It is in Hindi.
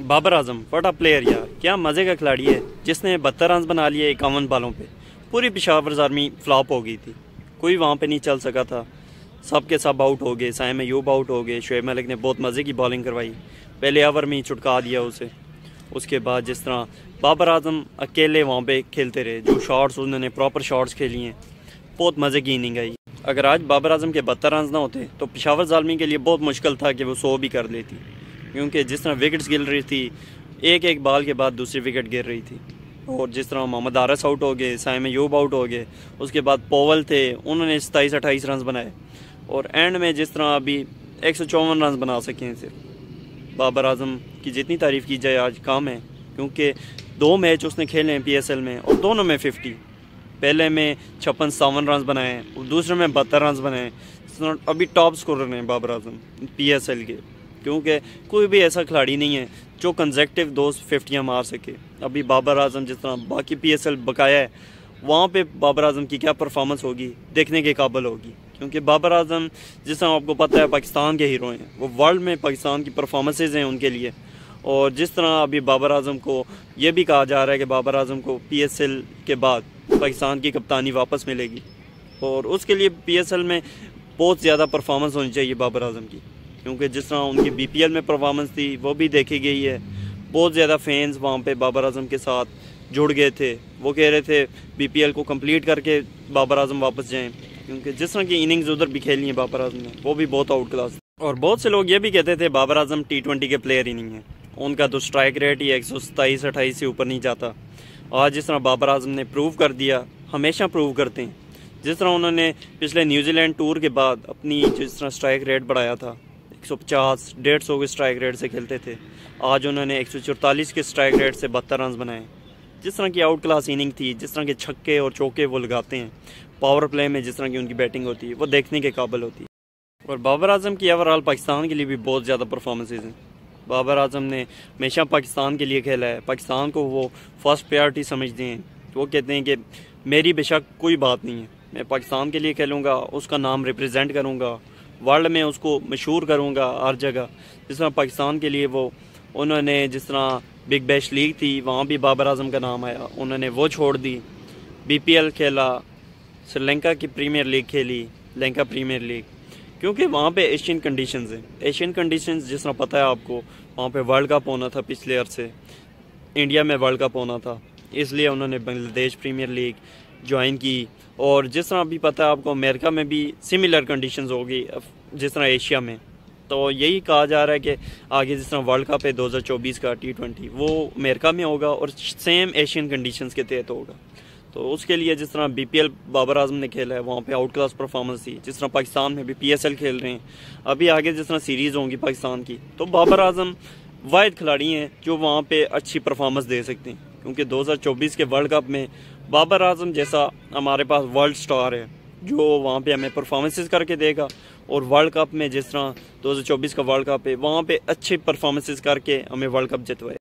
Babar Azam what a player यार क्या मज़े का खिलाड़ी है जिसने बहत्तर रन बना लिए इक्यावन बालों पे पूरी पिशावर आर्मी फ्लॉप हो गई थी कोई वहाँ पे नहीं चल सका था सब के सब आउट हो गए साइम यूब आउट हो गए शुएब मलिक ने बहुत मज़े की बॉलिंग करवाई पहले ओवर में ही छुटका दिया उसे उसके बाद जिस तरह बाबर आजम अकेले वहाँ पे खेलते रहे जो शॉट्स उन्होंने प्रॉपर शॉट्स खेली हैं बहुत मज़े की इनिंग आई अगर आज बाबर आजम के बहत्तर रन ना होते तो पिशावर जालमी के लिए बहुत मुश्किल था कि वो सो भी कर लेती क्योंकि जिस तरह विकेट्स गिर रही थी एक एक बॉल के बाद दूसरी विकेट गिर रही थी और जिस तरह मोहम्मद आरस आउट हो गए साइम यूब आउट हो गए उसके बाद पोवल थे उन्होंने सताईस अट्ठाईस रन बनाए और एंड में जिस तरह अभी एक सौ चौवन रन बना सके हैं सिर्फ बाबर आजम की जितनी तारीफ़ की जाए आज काम है क्योंकि दो मैच उसने खेले हैं एल में और दोनों में फिफ्टी पहले में छप्पन सावन रन बनाए और दूसरे में बहत्तर रन बनाए अभी टॉप स्कोर हैं बाबर आजम एल के क्योंकि कोई भी ऐसा खिलाड़ी नहीं है जो कंजेक्टिव दो फिफ्टियाँ मार सके अभी बाबर आजम जिस तरह बाकी पी एस एल बकाया है वहाँ पे बाबर आजम की क्या परफॉर्मेंस होगी देखने के काबल होगी क्योंकि बाबर आजम जिस तरह आपको पता है पाकिस्तान के हीरो हैं वो वर्ल्ड में पाकिस्तान की परफॉर्मेंसेज हैं उनके लिए और जिस तरह अभी बाबर आजम को ये भी कहा जा रहा है कि बाबर आजम को पी एस एल के बाद पाकिस्तान की कप्तानी वापस मिलेगी और उसके लिए पी एस एल में बहुत ज़्यादा परफॉर्मेंस होनी चाहिए बाबर आजम की क्योंकि जिस तरह उनकी बी में परफॉर्मेंस थी वो भी देखी गई है बहुत ज़्यादा फैंस वहाँ पे बाबर आजम के साथ जुड़ गए थे वो कह रहे थे बी को कंप्लीट करके बाबर आजम वापस जाएं क्योंकि जिस तरह की इनिंग्स उधर भी खेली हैं बाबर आजम ने वो भी बहुत आउट क्लास और बहुत से लोग ये भी कहते थे बाबर आजम टी ट्वेंटी के प्लेयर ही नहीं है उनका तो स्ट्राइक रेट ही एक सौ सताईस अट्ठाईस से ऊपर नहीं जाता आज जिस तरह बाबर आजम ने प्रूव कर दिया हमेशा प्रूव करते हैं जिस तरह उन्होंने पिछले न्यूजीलैंड टूर के बाद अपनी जिस तरह स्ट्राइक रेट बढ़ाया था एक सौ पचास डेढ़ सौ के स्ट्राइक रेट से खेलते थे आज उन्होंने एक सौ चौतालीस के स्ट्राइक रेट से बहत्तर रन बनाए जिस तरह की आउट क्लास इनिंग थी जिस तरह के छक्के और चौके वो लगाते हैं पावर प्ले में जिस तरह की उनकी बैटिंग होती है वो देखने के काबिल होती है और बाबर आजम की ओवरऑल पाकिस्तान के लिए भी बहुत ज़्यादा परफॉर्मेंसेज हैं बाबर आजम ने हमेशा पाकिस्तान के लिए खेला है पाकिस्तान को वो फर्स्ट प्रायोरिटी समझते हैं वो कहते हैं कि मेरी बेशक कोई बात नहीं है मैं पाकिस्तान के लिए खेलूँगा उसका नाम रिप्रेजेंट करूँगा वर्ल्ड में उसको मशहूर करूँगा हर जगह जिस तरह पाकिस्तान के लिए वो उन्होंने जिस तरह बिग बैश लीग थी वहाँ भी बाबर आजम का नाम आया उन्होंने वो छोड़ दी बीपीएल खेला श्रीलंका की प्रीमियर लीग खेली लंका प्रीमियर लीग क्योंकि वहाँ पे एशियन कंडीशंस हैं एशियन कंडीशंस जिस तरह पता है आपको वहाँ पे वर्ल्ड कप होना था पिछले अरसे इंडिया में वर्ल्ड कप होना था इसलिए उन्होंने बांग्लादेश प्रीमियर लीग ज्वाइन की और जिस तरह अभी पता है आपको अमेरिका में भी सिमिलर कंडीशंस होगी जिस तरह एशिया में तो यही कहा जा रहा है कि आगे जिस तरह वर्ल्ड कप है 2024 का टी ट्वेंटी वो अमेरिका में होगा और सेम एशियन कंडीशंस के तहत होगा तो उसके लिए जिस तरह बी बाबर आजम ने खेला है वहाँ पे आउट क्लास परफॉर्मेंस थी जिस तरह पाकिस्तान में भी पी खेल रहे हैं अभी आगे जिस तरह सीरीज़ होंगी पाकिस्तान की तो बाबर आजम वाद खिलाड़ी हैं जो वहाँ पर अच्छी परफॉर्मेंस दे सकते हैं क्योंकि 2024 के वर्ल्ड कप में बाबर आजम जैसा हमारे पास वर्ल्ड स्टार है जो वहाँ पे हमें परफॉर्मेंसेस करके देगा और वर्ल्ड कप में जिस तरह 2024 का वर्ल्ड कप है वहाँ पे अच्छे परफॉर्मेंसेस करके हमें वर्ल्ड कप जितवाए